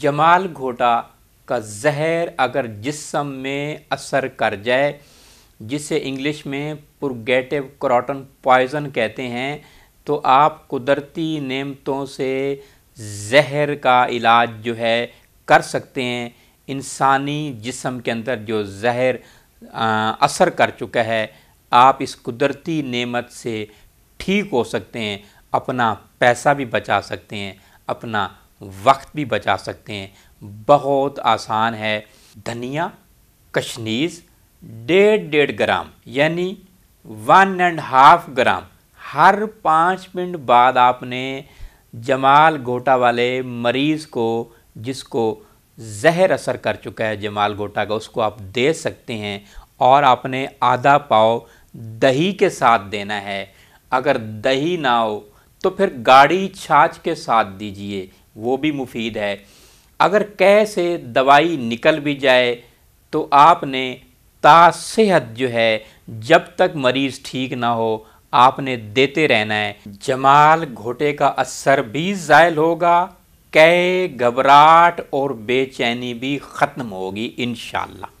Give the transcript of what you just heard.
جمال گھوٹا کا زہر اگر جسم میں اثر کر جائے جسے انگلش میں پرگیٹیو کراٹن پوائزن کہتے ہیں تو آپ قدرتی نعمتوں سے زہر کا علاج جو ہے کر سکتے ہیں انسانی جسم کے اندر جو زہر اثر کر چکا ہے آپ اس قدرتی نعمت سے ٹھیک ہو سکتے ہیں اپنا پیسہ بھی بچا سکتے ہیں اپنا وقت بھی بچا سکتے ہیں بہت آسان ہے دھنیا کشنیز ڈیڑھ ڈیڑھ گرام یعنی ون اینڈ ہاف گرام ہر پانچ منٹ بعد آپ نے جمال گھوٹا والے مریض کو جس کو زہر اثر کر چکا ہے جمال گھوٹا کا اس کو آپ دے سکتے ہیں اور آپ نے آدھا پاؤ دہی کے ساتھ دینا ہے اگر دہی نہ ہو تو پھر گاڑی چھاچھ کے ساتھ دیجیے وہ بھی مفید ہے اگر کیے سے دوائی نکل بھی جائے تو آپ نے تا صحت جو ہے جب تک مریض ٹھیک نہ ہو آپ نے دیتے رہنا ہے جمال گھوٹے کا اثر بھی زائل ہوگا کہے گھبراہٹ اور بے چینی بھی ختم ہوگی انشاءاللہ